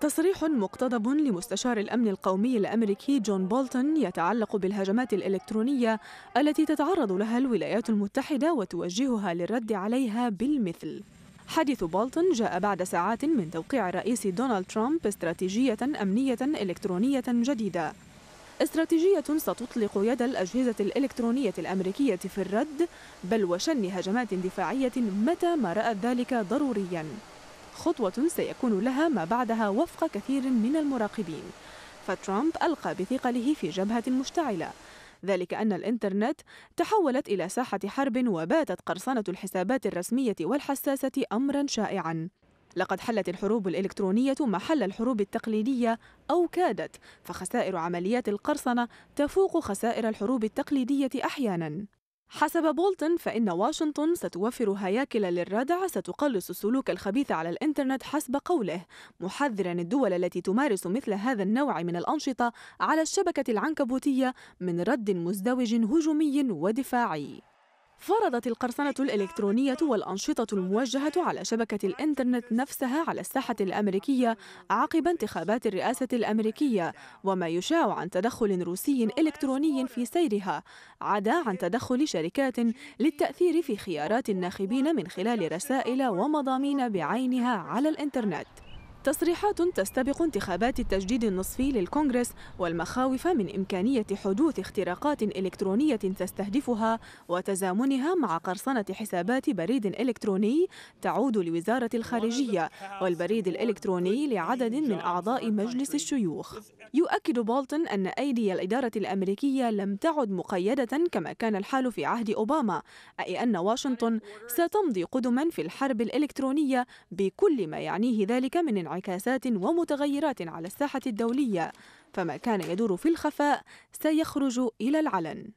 تصريح مقتضب لمستشار الامن القومي الامريكي جون بولتون يتعلق بالهجمات الالكترونيه التي تتعرض لها الولايات المتحده وتوجهها للرد عليها بالمثل حديث بولتون جاء بعد ساعات من توقيع الرئيس دونالد ترامب استراتيجيه امنيه الكترونيه جديده استراتيجية ستطلق يد الأجهزة الإلكترونية الأمريكية في الرد بل وشن هجمات دفاعية متى ما رأت ذلك ضرورياً خطوة سيكون لها ما بعدها وفق كثير من المراقبين فترامب ألقى بثقله في جبهة مشتعلة ذلك أن الإنترنت تحولت إلى ساحة حرب وباتت قرصنة الحسابات الرسمية والحساسة أمرا شائعا لقد حلت الحروب الإلكترونية محل الحروب التقليدية أو كادت فخسائر عمليات القرصنة تفوق خسائر الحروب التقليدية أحيانا حسب بولتن فإن واشنطن ستوفر هياكل للردع ستقلص السلوك الخبيث على الإنترنت حسب قوله محذرا الدول التي تمارس مثل هذا النوع من الأنشطة على الشبكة العنكبوتية من رد مزدوج هجومي ودفاعي فرضت القرصنة الإلكترونية والأنشطة الموجهة على شبكة الإنترنت نفسها على الساحة الأمريكية عقب انتخابات الرئاسة الأمريكية وما يشاع عن تدخل روسي إلكتروني في سيرها عدا عن تدخل شركات للتأثير في خيارات الناخبين من خلال رسائل ومضامين بعينها على الإنترنت تصريحات تستبق انتخابات التجديد النصفي للكونغرس والمخاوف من إمكانية حدوث اختراقات إلكترونية تستهدفها وتزامنها مع قرصنة حسابات بريد إلكتروني تعود لوزارة الخارجية والبريد الإلكتروني لعدد من أعضاء مجلس الشيوخ يؤكد بولتون أن أيدي الإدارة الأمريكية لم تعد مقيدة كما كان الحال في عهد أوباما أي أن واشنطن ستمضي قدما في الحرب الإلكترونية بكل ما يعنيه ذلك من انعكاسات ومتغيرات على الساحة الدولية فما كان يدور في الخفاء سيخرج إلى العلن